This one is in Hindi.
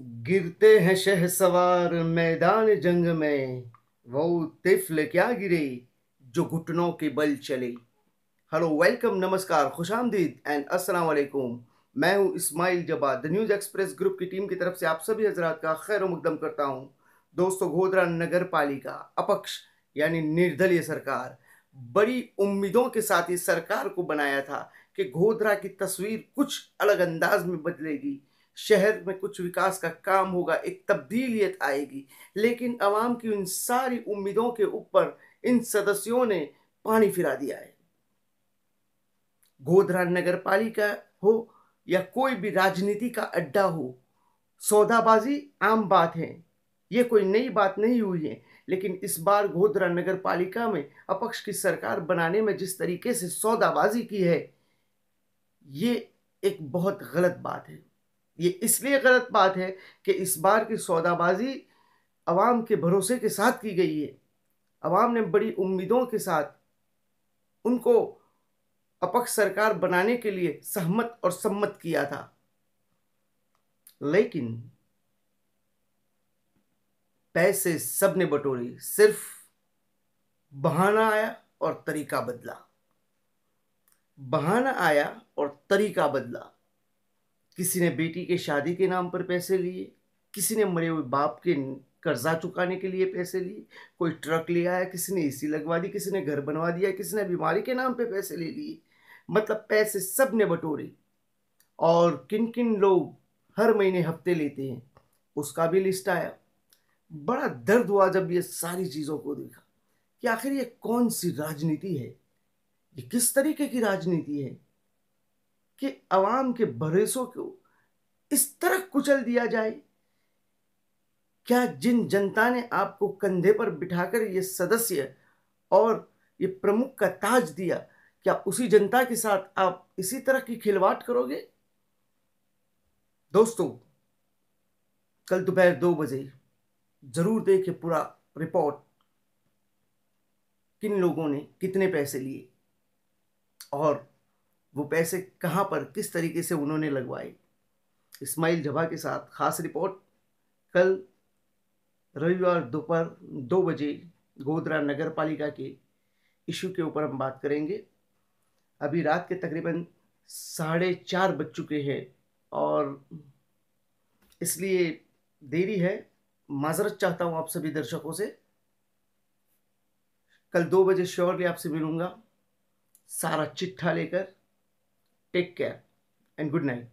गिरते हैं शह सवार मैदान जंग में वो तिफल क्या गिरे जो घुटनों के बल चले हेलो वेलकम नमस्कार खुश आमदीद एंड अस्सलाम वालेकुम मैं हूँ इस्माइल जबा द न्यूज़ एक्सप्रेस ग्रुप की टीम की तरफ से आप सभी हजरात का खैर मुकदम करता हूँ दोस्तों गोधरा नगर पालिका अपक्ष यानी निर्दलीय सरकार बड़ी उम्मीदों के साथ इस सरकार को बनाया था कि घोधरा की तस्वीर कुछ अलग अंदाज में बदलेगी शहर में कुछ विकास का काम होगा एक तब्दीलियत आएगी लेकिन आवाम की उन सारी उम्मीदों के ऊपर इन सदस्यों ने पानी फिरा दिया है गोधरा नगर पालिका हो या कोई भी राजनीति का अड्डा हो सौदाबाजी आम बात है ये कोई नई बात नहीं हुई है लेकिन इस बार गोधरा नगर पालिका में अपक्ष की सरकार बनाने में जिस तरीके से सौदाबाजी की है ये एक बहुत गलत बात है ये इसलिए गलत बात है कि इस बार की सौदाबाजी आवाम के भरोसे के साथ की गई है आवाम ने बड़ी उम्मीदों के साथ उनको अपक्ष सरकार बनाने के लिए सहमत और सम्मत किया था लेकिन पैसे सब ने बटोरी सिर्फ बहाना आया और तरीका बदला बहाना आया और तरीका बदला किसी ने बेटी के शादी के नाम पर पैसे लिए किसी ने मरे हुए बाप के कर्जा चुकाने के लिए पैसे लिए कोई ट्रक ले आया किसी ने सी लगवा दी किसी ने घर बनवा दिया किसी ने बीमारी के नाम पर पैसे ले लिए मतलब पैसे सब ने बटोरे और किन किन लोग हर महीने हफ्ते लेते हैं उसका भी लिस्ट आया बड़ा दर्द हुआ जब ये सारी चीज़ों को देखा कि आखिर ये कौन सी राजनीति है ये किस तरीके की राजनीति है कि अवाम के भरोसों को इस तरह कुचल दिया जाए क्या जिन जनता ने आपको कंधे पर बिठाकर ये सदस्य और ये प्रमुख का ताज दिया क्या उसी जनता के साथ आप इसी तरह की खिलवाड़ करोगे दोस्तों कल दोपहर दो बजे जरूर देखे पूरा रिपोर्ट किन लोगों ने कितने पैसे लिए और वो पैसे कहाँ पर किस तरीके से उन्होंने लगवाए इस्माइल जभा के साथ खास रिपोर्ट कल रविवार दोपहर दो बजे गोदरा नगर पालिका के इशू के ऊपर हम बात करेंगे अभी रात के तकरीबन साढ़े चार बज चुके हैं और इसलिए देरी है माजरत चाहता हूँ आप सभी दर्शकों से कल दो बजे श्योरली आपसे मिलूँगा सारा चिट्ठा लेकर Take care and good night.